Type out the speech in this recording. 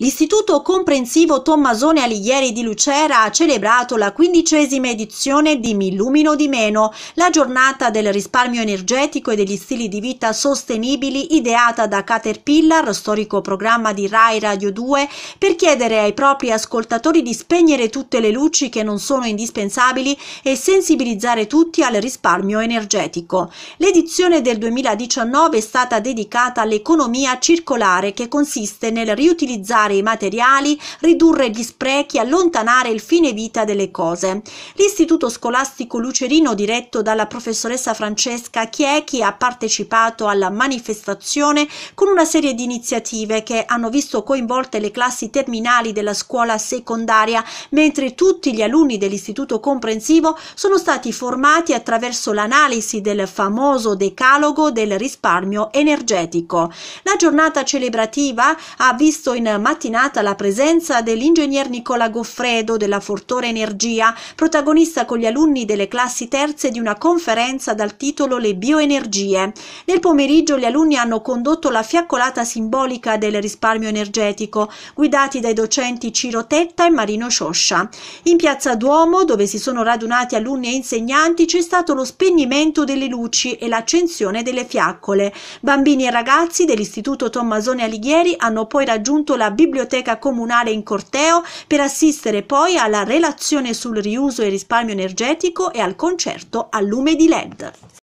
L'Istituto Comprensivo Tommasone Alighieri di Lucera ha celebrato la quindicesima edizione di Mi Illumino di Meno, la giornata del risparmio energetico e degli stili di vita sostenibili ideata da Caterpillar, storico programma di Rai Radio 2, per chiedere ai propri ascoltatori di spegnere tutte le luci che non sono indispensabili e sensibilizzare tutti al risparmio energetico. L'edizione del 2019 è stata dedicata all'economia circolare che consiste nel riutilizzare risparmiare i materiali, ridurre gli sprechi, allontanare il fine vita delle cose. L'istituto scolastico lucerino diretto dalla professoressa Francesca Chiechi ha partecipato alla manifestazione con una serie di iniziative che hanno visto coinvolte le classi terminali della scuola secondaria, mentre tutti gli alunni dell'istituto comprensivo sono stati formati attraverso l'analisi del famoso decalogo del risparmio energetico. La giornata celebrativa ha visto in maternità mattinata la presenza dell'ingegner Nicola Goffredo della Fortore Energia, protagonista con gli alunni delle classi terze di una conferenza dal titolo Le bioenergie. Nel pomeriggio gli alunni hanno condotto la fiaccolata simbolica del risparmio energetico, guidati dai docenti Ciro Tetta e Marino Scioscia. In piazza Duomo, dove si sono radunati alunni e insegnanti, c'è stato lo spegnimento delle luci e l'accensione delle fiaccole. Bambini e ragazzi dell'Istituto Tommasone Alighieri hanno poi raggiunto la biblioteca biblioteca comunale in corteo per assistere poi alla relazione sul riuso e risparmio energetico e al concerto a lume di LED.